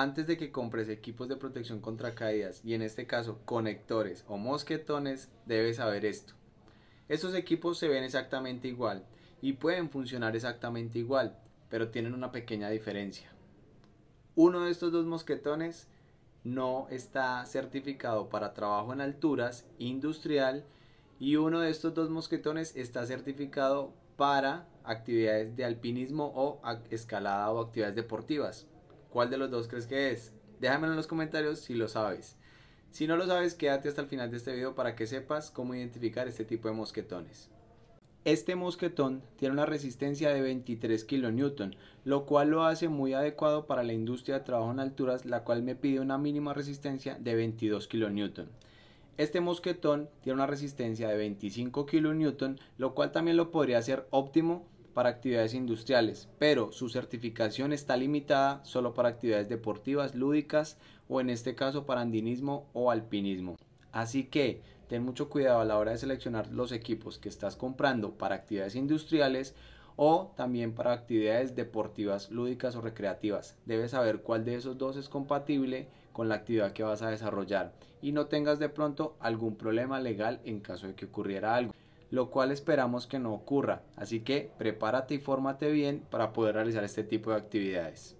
antes de que compres equipos de protección contra caídas y en este caso conectores o mosquetones, debes saber esto. Estos equipos se ven exactamente igual y pueden funcionar exactamente igual, pero tienen una pequeña diferencia. Uno de estos dos mosquetones no está certificado para trabajo en alturas industrial y uno de estos dos mosquetones está certificado para actividades de alpinismo o escalada o actividades deportivas. ¿Cuál de los dos crees que es? Déjamelo en los comentarios si lo sabes. Si no lo sabes, quédate hasta el final de este video para que sepas cómo identificar este tipo de mosquetones. Este mosquetón tiene una resistencia de 23 kN, lo cual lo hace muy adecuado para la industria de trabajo en alturas, la cual me pide una mínima resistencia de 22 kN. Este mosquetón tiene una resistencia de 25 kN, lo cual también lo podría hacer óptimo para actividades industriales, pero su certificación está limitada solo para actividades deportivas, lúdicas o en este caso para andinismo o alpinismo. Así que ten mucho cuidado a la hora de seleccionar los equipos que estás comprando para actividades industriales o también para actividades deportivas, lúdicas o recreativas. Debes saber cuál de esos dos es compatible con la actividad que vas a desarrollar y no tengas de pronto algún problema legal en caso de que ocurriera algo lo cual esperamos que no ocurra. Así que prepárate y fórmate bien para poder realizar este tipo de actividades.